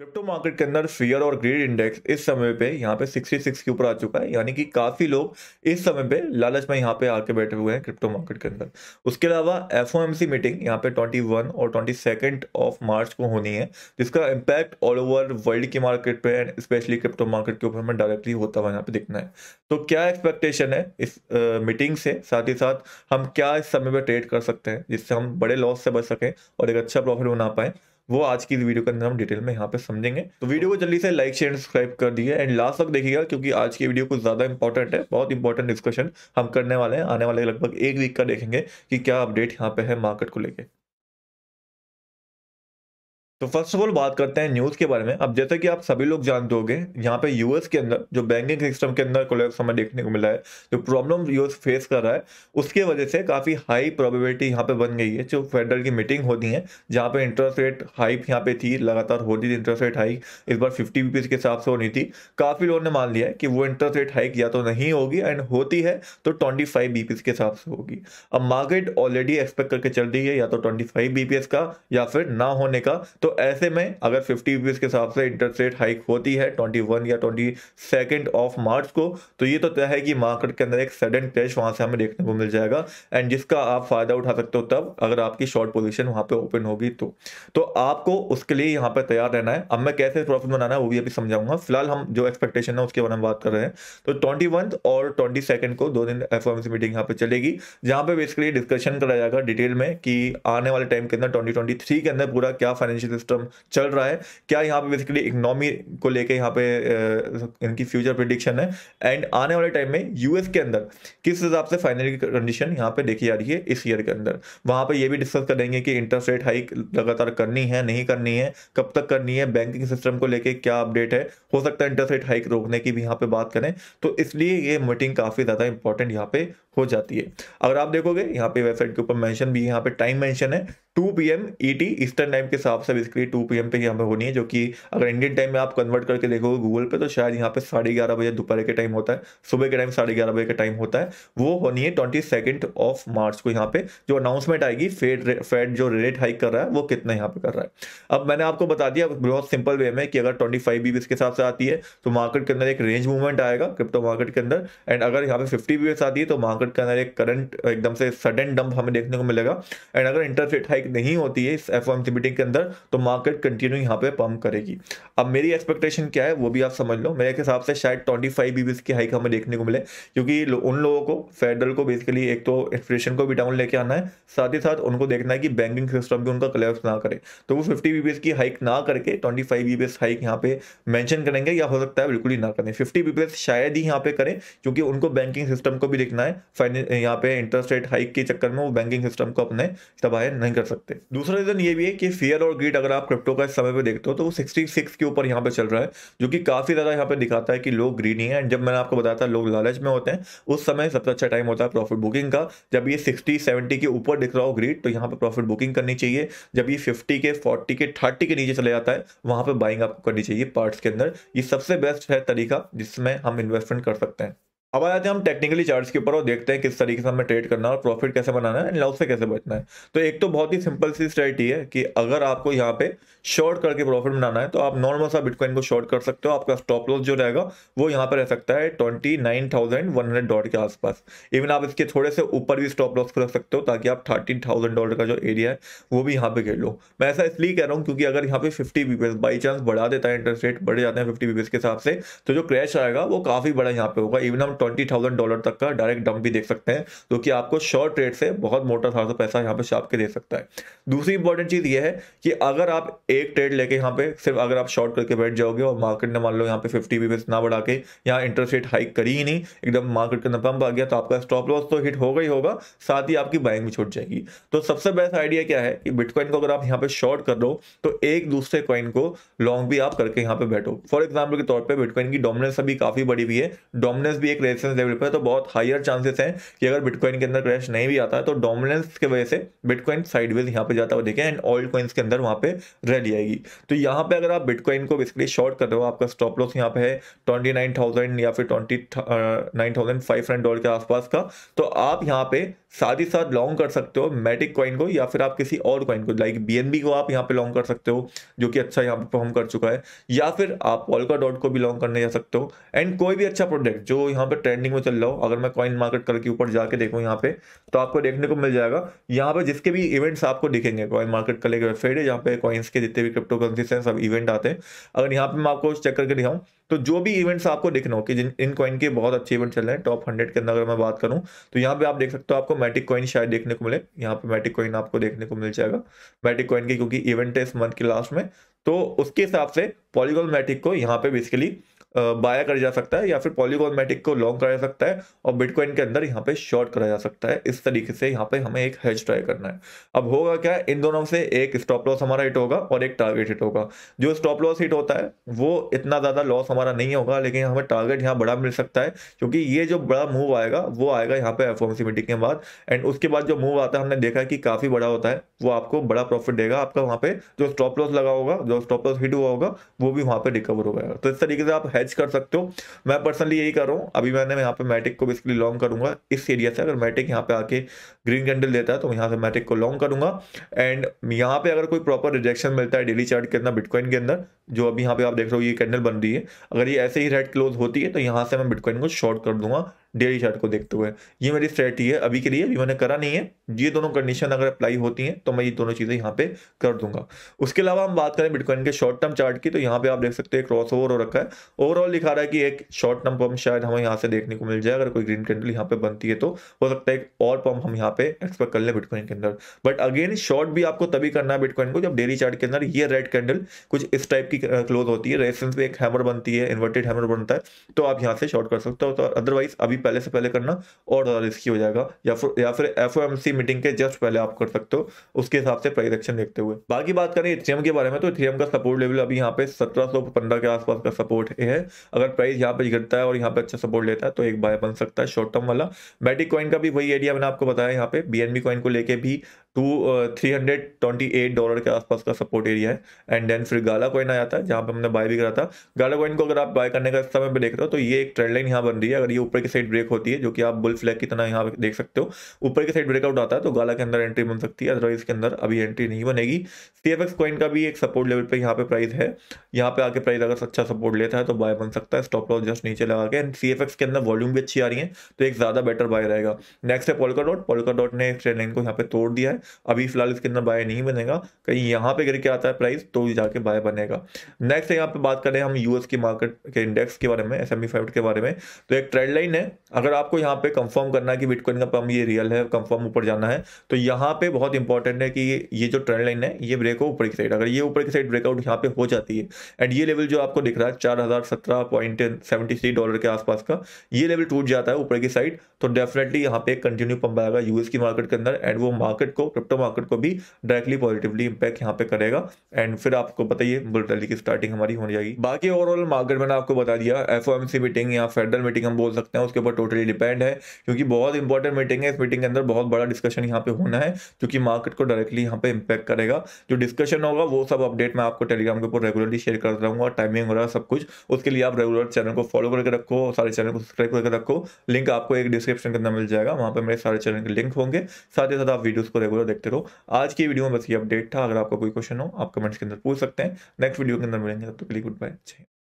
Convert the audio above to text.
crypto market के अंदर fear और ग्रीड इंडेक्स इस समय पे यहाँ पे 66 के ऊपर आ चुका है यानी कि काफ़ी लोग इस समय पे लालच में यहाँ पे आके बैठे हुए हैं क्रिप्टो मार्केट के अंदर उसके अलावा एफ मीटिंग यहाँ पे 21 और ट्वेंटी ऑफ मार्च को होनी है जिसका इम्पैक्ट ऑल ओवर वर्ल्ड की मार्केट पे एंड स्पेशली क्रिप्टो मार्केट के ऊपर हमें डायरेक्टली होता हुआ यहाँ पे दिखना है तो क्या एक्सपेक्टेशन है इस मीटिंग uh, से साथ ही साथ हम क्या इस समय पर ट्रेड कर सकते हैं जिससे हम बड़े लॉस से बच सकें और एक अच्छा प्रॉफिट बना पाए वो आज की इस वीडियो के अंदर हम डिटेल में यहाँ पे समझेंगे तो वीडियो को जल्दी से लाइक शेयर सब्सक्राइब कर दिए एंड लास्ट तक देखिएगा क्योंकि आज की वीडियो कुछ ज़्यादा इंपॉर्टेंट है बहुत इंपॉर्टेंट डिस्कशन हम करने वाले हैं आने वाले लगभग एक वीक का देखेंगे कि क्या अपडेट यहाँ पे है मार्केट को लेकर तो फर्स्ट ऑफ ऑल बात करते हैं न्यूज़ के बारे में अब जैसे कि आप सभी लोग जानते होंगे यहाँ पे यूएस के अंदर जो बैंकिंग सिस्टम के अंदर कोलेप्स हमें देखने को मिला है जो प्रॉब्लम यूएस फेस कर रहा है उसके वजह से काफ़ी हाई प्रोबेबिलिटी यहाँ पे बन गई है जो फेडरल की मीटिंग होती है जहाँ पे इंटरेस्ट रेट हाइक यहाँ पे थी लगातार होती थी इंटरेस्ट रेट हाइक इस बार फिफ्टी बीपीज के हिसाब से होनी थी काफ़ी लोगों ने मान लिया है कि वो इंटरेस्ट रेट हाइक या तो नहीं होगी एंड होती है तो ट्वेंटी फाइव बीपीएस के हिसाब से होगी अब मार्केट ऑलरेडी एक्सपेक्ट करके चल रही है या तो ट्वेंटी फाइव बीपीएस का या फिर ना होने का तो तो ऐसे में अगर फिफ्टी रुपीज़ के हिसाब से इंटरेस्ट रेट हाइक होती है ट्वेंटी वन या ट्वेंटी सेकेंड ऑफ मार्च को तो ये तो तय है कि मार्केट के अंदर एक सडन क्रैश वहां से हमें देखने को मिल जाएगा एंड जिसका आप फ़ायदा उठा सकते हो तब अगर आपकी शॉर्ट पोजिशन वहां पर ओपन होगी तो, तो आपको उसके लिए यहाँ पर तैयार रहना है अब मैं कैसे प्रॉफिट बनाना है वो भी अभी समझाऊंगा फिलहाल हम जो एक्सपेक्टेशन है उसके बारे में बात कर रहे हैं तो ट्वेंटी और ट्वेंटी को दो दिन एफ मीटिंग यहाँ पर चलेगी जहाँ पर बेसिकली डिस्कशन कराया जाएगा डिटेल में कि आने वाले टाइम के अंदर ट्वेंटी के अंदर पूरा क्या फाइनेंशियल सिस्टम चल रहा है क्या यहाँ पे बेसिकली इकनॉमी को लेके यहाँ पे इनकी फ्यूचर प्रिडिक्शन है एंड आने वाले टाइम में यूएस के अंदर किस हिसाब से फाइनल कंडीशन यहाँ पे देखी जा रही है इस ईयर के अंदर वहाँ पर ये भी डिस्कस करेंगे कि इंटरेस्ट रेट हाइक लगातार करनी है नहीं करनी है कब तक करनी है बैंकिंग सिस्टम को लेकर क्या अपडेट है हो सकता है इंटरेस्ट रेट हाइक रोकने की भी यहाँ पे बात करें तो इसलिए ये मीटिंग काफ़ी ज़्यादा इंपॉर्टेंट यहाँ पे हो जाती है अगर आप देखोगे यहाँ पे वेबसाइट के ऊपर मेंशन भी यहाँ पे टाइम मेंशन है two P M E T eastern time के हिसाब से बेसिकली टू पी एम पे यहाँ पे होनी है जो कि अगर इंडियन टाइम में आप कन्वर्ट करके देखोगे गूगल पे तो शायद यहाँ पे साढ़े ग्यारह बजे दोपहर के टाइम होता है सुबह के टाइम साढ़े ग्यारह बजे का टाइम होता है वो होनी है ट्वेंटी सेकेंड ऑफ मार्च को यहाँ पे जो अनाउंसमेंट आएगी फेड फेड जो रेट हाइक कर रहा है वो कितना यहाँ पे कर रहा है अब मैंने आपको बता दिया बहुत सिंपल वे में कि अगर ट्वेंटी फाइव बी के हिसाब से आती है तो मार्केट के अंदर एक रेंज मूवमेंट आएगा क्रिप्टो मार्केट के अंदर एंड अगर यहाँ पे फिफ्टी बी आती है तो मार्केट के अंदर एक करंट एकदम से सडन डंप हमें देखने को मिलेगा एंड अगर इंटरेस्ट रेट हाइक नहीं होती है इस एफ मीटिंग के अंदर तो मार्केट कंटिन्यू यहाँ पे पम्प करेगी अब मेरी एक्सपेक्टेशन क्या है वो भी आप समझ लो मेरे हिसाब से शायद ट्वेंटी फाइव बीबीस की हाइक हमें देखने को मिले क्योंकि उन लोगों को फेडरल को बेसिकली एक तो इन्फ्लेशन को भी डाउन लेके आना है साथ ही साथ उनको देखना है कि बैंकिंग सिस्टम भी उनका क्लेप्स ना करे तो वो फिफ्टी बीबीएस की हाइक ना करके ट्वेंटी फाइव बीबीएस हाइक यहाँ पे मैंशन करेंगे या हो सकता है बिल्कुल ही ना करें फिफ्टी बीबीएस शायद ही यहाँ पे करें क्योंकि उनको बैंकिंग सिस्टम को भी देखना है यहाँ पे इंटरेस्ट रेट हाइक के चक्कर में वो बैंकिंग सिस्टम को अपने तबाह नहीं कर सकते सकते हैं दूसरा रीज़न ये भी है कि फेयर और ग्रीड अगर आप क्रिप्टो का इस समय पे देखते हो तो वो 66 के ऊपर यहाँ पे चल रहा है जो कि काफ़ी ज़्यादा यहाँ पे दिखाता है कि लोग ग्रीन ही है एंड जब मैंने आपको बताया था लोग लालच में होते हैं उस समय सबसे अच्छा टाइम होता है प्रॉफिट बुकिंग का जब ये सिक्सटी सेवेंटी के ऊपर दिख रहा हो ग्रीड तो यहाँ पर प्रॉफिट बुकिंग करनी चाहिए जब ये फिफ्टी के फोर्टी के थर्टी के नीचे चले जाता है वहाँ पर बाइंग आपको करनी चाहिए पार्ट्स के अंदर ये सबसे बेस्ट है तरीका जिसमें हम इन्वेस्टमेंट कर सकते हैं अब आ जाते हैं हम टेक्निकली चार्ट्स के ऊपर और देखते हैं किस तरीके से हमें ट्रेड करना है और प्रॉफिट कैसे बनाना है एंड लॉस से कैसे बचना है तो एक तो बहुत ही सिंपल सी स्ट्रेटी है कि अगर आपको यहाँ पे शॉर्ट करके प्रॉफिट बनाना है तो आप नॉर्मल सा बिटकॉइन को शॉर्ट कर सकते हो आपका स्टॉप लॉस जो रहेगा वो यहाँ पे रह सकता है twenty nine thousand one hundred dollar के आसपास इवन आप इसके थोड़े से ऊपर भी स्टॉप लॉस रख सकते हो ताकि आप थर्टीन थाउजेंड डॉलर का जो एरिया है वो भी यहाँ पे घेर लो मैं ऐसा इसलिए कह रहा हूँ क्योंकि अगर यहाँ पे फिफ्टी बीपीएस बाई चांस बढ़ा देता है इंटरेस्ट रेट बढ़ जाते हैं फिफ्टी बीपीएस के हिसाब से तो जो क्रैश आएगा वो काफी बड़ा यहाँ पे होगा इवन हम ट्वेंटी थाउजेंड डॉलर तक का डायरेक्ट डंप भी देख सकते हैं जो तो कि आपको शॉर्ट ट्रेड से बहुत मोटा सा पैसा यहाँ पे छाप के दे सकता है दूसरी इंपॉर्टेंट चीज़ ये है कि अगर आप एक ट्रेड लेके यहाँ पे सिर्फ अगर आप शॉर्ट करके बैठ जाओगे और मार्केट ने मान लो यहाँ पे फिफ्टी बी ना बढ़ा के यहाँ इंटरेस्ट रेट हाइक करी ही नहीं एकदम मार्केट का नपम्प आ गया तो आपका स्टॉप लॉस तो हिट होगा ही होगा साथ ही आपकी बाइंग भी छूट जाएगी तो सबसे बेस्ट आइडिया क्या है कि बिटकॉइन को अगर आप यहाँ पे शॉर्ट कर दो तो एक दूसरे कॉइन को लॉन्ग भी आप करके यहाँ पे बैठो फॉर एग्जाम्पल के तौर पर बिटकॉइन की डोमिनेंस अभी काफ़ी बड़ी हुई है डोमिनेंस भी एक रेजिस्टेंस लेवल पर तो बहुत हायर चांसेस हैं कि अगर बिटकॉइन के अंदर क्रैश नहीं भी आता है तो डोमिनेंस की वजह से बिटकॉइन साइडवेज यहाँ पे जाता हुआ देखें एंड ऑल्ड कॉइन्स के अंदर वहाँ पे रैली आएगी तो यहाँ पे अगर आप बिटकॉइन को बेसिकली शॉर्ट कर रहे हो आपका स्टॉप लॉस यहाँ पे है ट्वेंटी या फिर ट्वेंटी नाइन डॉलर के आसपास का तो आप यहाँ पे साथ ही साथ लॉन्ग कर सकते हो मेटिक कॉइन को या फिर आप किसी और कॉइन को लाइक बी को आप यहाँ पे लॉन्ग कर सकते हो जो कि अच्छा यहाँ पे परफॉर्म कर चुका है या फिर आप ऑल्का डॉट को भी लॉन्ग करने जा सकते हो एंड कोई भी अच्छा प्रोडक्ट जो यहाँ पे ट्रेंडिंग में चल रहा हो अगर मैं कॉइन मार्केट कल के ऊपर जाके देखूँ यहाँ पे तो आपको देखने को मिल जाएगा यहाँ पे जिसके भी इवेंट्स आपको दिखेंगे कॉइन मार्केट कल एक वेबसाइट है जहाँ पे कॉइन्स के जितने भी क्रिप्टो करेंसीज हैं सब इवेंट आते हैं अगर यहाँ पे मैं आपको चेक करके दिखाऊँ तो जो भी इवेंट्स आपको देखना हो कि जिन इन कॉइन के बहुत अच्छे इवेंट चल रहे हैं टॉप हंड्रेड के अंदर अगर मैं बात करूँ तो यहाँ पे आप देख सकते हो आपको मैटिक कॉइन शायद देखने को मिले यहाँ पे मैटिक कॉइन आपको देखने को मिल जाएगा मैटिक कॉइन के क्योंकि इवेंट है इस मंथ के लास्ट में तो उसके हिसाब से पॉलीगोल मैटिक को यहाँ पे बेसिकली बाया कर जा सकता है या फिर पॉलीगॉन को लॉन्ग करा जा सकता है और बिटकॉइन के अंदर यहाँ पे शॉर्ट करा जा सकता है इस तरीके से यहाँ पे हमें एक हेज ट्राई करना है अब होगा क्या इन दोनों से एक स्टॉप लॉस हमारा हिट होगा और एक टारगेट हिट होगा जो स्टॉप लॉस हिट होता है वो इतना ज़्यादा लॉस हमारा नहीं होगा लेकिन हमें टारगेट यहाँ बड़ा मिल सकता है क्योंकि ये जो बड़ा मूव आएगा वो आएगा यहाँ पे एफ मीटिंग के बाद एंड उसके बाद जो मूव आता है हमने देखा कि काफ़ी बड़ा होता है वो आपको बड़ा प्रॉफिट देगा आपका वहाँ पे जो स्टॉप लॉस लगा होगा जो स्टॉप लॉस हिट हुआ होगा वो भी वहाँ पे रिकवर हो जाएगा तो इस तरीके से आप हैज कर सकते हो मैं पर्सनली यही कर रहा हूँ अभी मैंने यहाँ पे मैटिक को बेसिकली लॉन्ग करूंगा इस एरिया से अगर मैटिक यहाँ पे आके ग्रीन कैंडल देता है तो यहाँ से मैटिक को लॉन्ग करूंगा एंड यहाँ पे अगर कोई प्रॉपर रिजेक्शन मिलता है डेली चार्ट के अंदर बिटकॉइन के अंदर जो अभी यहाँ पे आप देख रहे हो ये कैंडल बन रही है अगर ये ऐसे ही रेड क्लोज होती है तो यहाँ से मैं बिटकॉइन को शॉर्ट कर दूंगा डेली चार्ट को देखते हुए ये मेरी स्ट्रेटी है अभी के लिए अभी मैंने करा नहीं है ये दोनों कंडीशन अगर अप्लाई होती हैं तो मैं ये दोनों चीज़ें यहाँ पे कर दूंगा उसके अलावा हम बात करें बिटकॉइन के शॉर्ट टर्म चार्ट की तो यहाँ पे आप देख सकते हैं क्रॉस ओवर हो रखा है ओवरऑल लिखा रहा है कि एक शॉर्ट टर्म पम्प शायद हमें यहाँ से देखने को मिल जाए अगर कोई ग्रीन कैंडल यहाँ पे बनती है तो हो सकता है एक और पम्प हम यहाँ पे एक्सपेक्ट कर लें बिटकॉइन के अंदर बट अगेन शॉर्ट भी आपको तभी करना है बिटकॉइन को जब डेली चार्ट के अंदर ये रेड कैंडल कुछ इस टाइप की क्लोज uh, होती है रेसेंस में एक हैमर बनती है इन्वर्टेड हैमर बनता है तो आप यहाँ से शॉर्ट कर सकते हो तो अदरवाइज अभी अभी पहले से पहले करना और ज़्यादा रिस्की हो जाएगा या फिर या फिर एफ मीटिंग के जस्ट पहले आप कर सकते हो उसके हिसाब से प्राइस एक्शन देखते हुए बाकी बात करें इथेरियम के बारे में तो इथेरियम का सपोर्ट लेवल अभी यहाँ पे सत्रह के आसपास का सपोर्ट है अगर प्राइस यहाँ पे गिरता है और यहाँ पे अच्छा सपोर्ट लेता है तो एक बाय बन सकता है शॉर्ट टर्म वाला मेडिक कॉइन का भी वही आइडिया मैंने आपको बताया यहाँ पे बी कॉइन को लेकर भी two three hundred twenty eight dollar के आसपास का सपोर्ट एरिया है एंड देन फिर गाला कॉइन आया था जहाँ पे हमने बाय भी करा था गाला कॉइन को अगर आप बाय करने का समय पर देख रहे हो तो ये एक ट्रेंड लाइन यहाँ बन रही है अगर ये ऊपर की साइड ब्रेक होती है जो कि आप बुल फ्लैग की तरह यहाँ देख सकते हो ऊपर की साइड ब्रेकआउट आता है तो गाला के अंदर एंट्री बन सकती है अदरवाइज के अंदर अभी एंट्री नहीं बनेगी सी एफ एक्स कॉइन का भी एक सपोर्ट लेवल पर यहाँ पे प्राइस है यहाँ पे आके प्राइस अगर अच्छा सपोर्ट लेता है तो बाय बन सकता है स्टॉप लॉस जस्ट नीचे लगा के एंड सी एफ एक्स के अंदर वॉल्यूम भी अच्छी आ रही है तो एक ज़्यादा बेटर बाय रहेगा नेक्स्ट है पोलका डॉट पोलका डॉट ने इस ट्रेंड लाइन को यहाँ पे तोड़ दिया है अभी फिलहाल इसके अंदर बाय नहीं बनेगा कहीं यहाँ पे गिर के आता है प्राइस तो जाके बाय बनेगा नेक्स्ट यहाँ पे बात करें हम यूएस की मार्केट के इंडेक्स के बारे में एस एम के बारे में तो एक ट्रेड लाइन है अगर आपको यहाँ पे कंफर्म करना है कि बिटकॉइन का पम्प ये रियल है कंफर्म ऊपर जाना है तो यहाँ पे बहुत इंपॉर्टेंट है कि ये जो ट्रेड लाइन है ये ब्रेक हो ऊपर की साइड अगर ये ऊपर की साइड ब्रेकआउट यहाँ पे हो जाती है एंड ये लेवल जो आपको दिख रहा है चार डॉलर के आसपास का ये लेवल टूट जाता है ऊपर की साइड तो डेफिनेटली यहाँ पे कंटिन्यू पंप आएगा यूएस की मार्केट के अंदर एंड वो मार्केट को क्रिप्टो मार्केट को भी डायरेक्टली पॉजिटिवली इंपैक्ट यहाँ पे करेगा एंड फिर आपको बताइए बुलटली की स्टार्टिंग हमारी हो जाएगी बाकी ओवरऑल मार्केट मैंने आपको बता दिया एफ मीटिंग या फेडरल मीटिंग हम बोल सकते हैं उसके ऊपर टोटली डिपेंड है क्योंकि बहुत इंपॉर्टेंट मीटिंग है इस मीटिंग के अंदर बहुत बड़ा डिस्कशन यहाँ पे होना है जो कि मार्केट को डायरेक्टली यहाँ पे इम्पैक्ट करेगा जो डिस्कशन होगा वो सब अपडेट मैं आपको टेलीग्राम के ऊपर रेगुलरली शेयर करता रहूँगा टाइमिंग वगैरह सब कुछ उसके लिए आप रेगुलर चैनल को फॉलो करके रखो सारे चैनल को सब्सक्राइब करके रखो लिंक आपको एक डिस्क्रिप्शन के अंदर मिल जाएगा वहाँ पर मेरे सारे चैनल के लिंक होंगे साथ ही साथ आप वीडियोज़ को रेगुलर फॉलो देखते रहो आज की वीडियो में बस ये अपडेट था अगर आपका कोई क्वेश्चन हो आप कमेंट्स के अंदर पूछ सकते हैं नेक्स्ट वीडियो के अंदर मिलेंगे तब तक के लिए गुड बाय